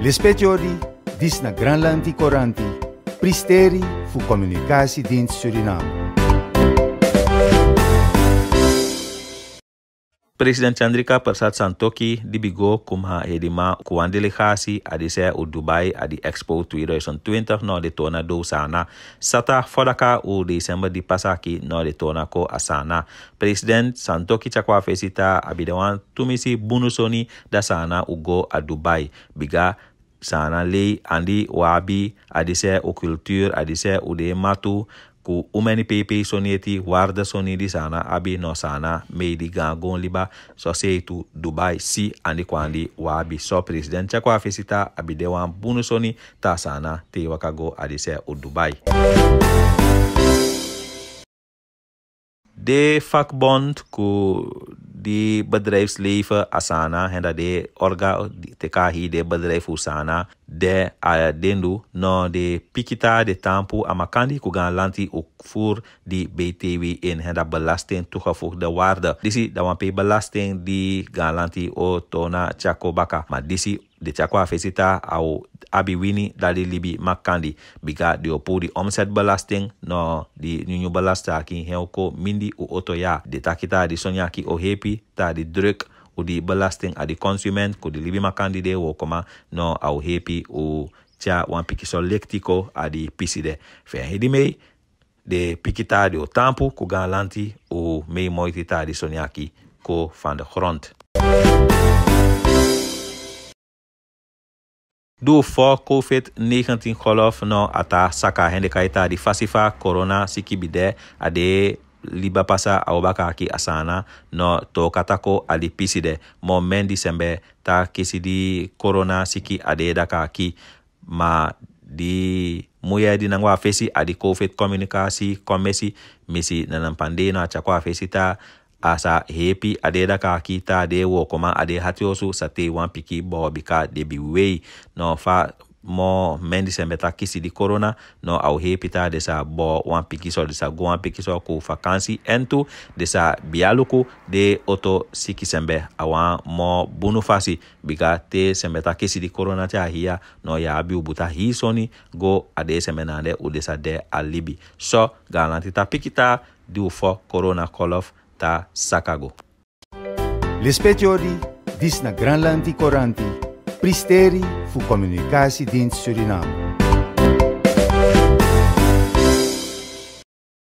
Lispetjori, Disna Granlanti Coranti, Pristeri fu Communicatiedienst Suriname. Presiden Chandrika Persat Santoki dibigo kumha ha hedima ku an u Dubai adi Expo 2020 no de tona do sana. Sata fodaka u Desember di pasaki no de tona ko asana. Presiden Santoki cakwa fesita abidewan tumisi bunusoni da sana u go a Dubai. Biga sana lei andi a wabi adise o cultuur adise ude matu ku peipei soni pepe sonieti warda sonidi sana abi no sana meidi gangon liba so tu dubai si andi ku andi kwandi wabi so president a bi abi wan bunu soni ta sana te wakago adise o dubai de vakbond ku die bedrijfsleven asana en dat de orga tekahi de bedrijf usana de eh, dendu no de pikita de tampu amakandi kugan lanti ook voor die btw in en dat belasting toegevoegde waarde disi dat wan belasting die lanti o tona chakobaka maar disi de chakwa fesita au Abi wini dari libi makandi biga dio di omset belasting no di nyunyu belasta ki heoko mindi u oto ya di takita di sonya ki o hepi ta di druk u di belasting adi konsumen ku di libi makandi de wo no au hepi u cha wan piki so lektiko adi pisi de fe hidi mei de piki ta di o tampu ku galanti u mei moiti ta di sonya ki ko fan de grond Dou fo COVID-19 kolof nou ata saka hende kaita adi fasifa korona siki bide, adi liba pasa a ou baka aki asana nou tou katako adi pisi de. Mou men disembe ta kesi di korona siki adi edaka aki. Ma di mouye di nangwa fesi adi COVID-19 kominikasi, komesi, misi nanan pande nou achakwa fesi ta. asa hepi adeda ka kita de wo koma ade hatiosu sate wan piki bo bika de wei no fa mo mendi sembeta kisi di corona no au hepita desa bo wan piki so desa go wan piki so ko entu ento desa bialuku de oto siki sembe awan mo bunu fasi biga te sembeta kisi di corona te ahia no ya abi ubuta hi soni go ade sembenande u desa de alibi so galantita pikita di ufo corona kolof ta sakago. Rispettiori, disna Granlandi Coranti, pristeri fu comunicasi din Suriname.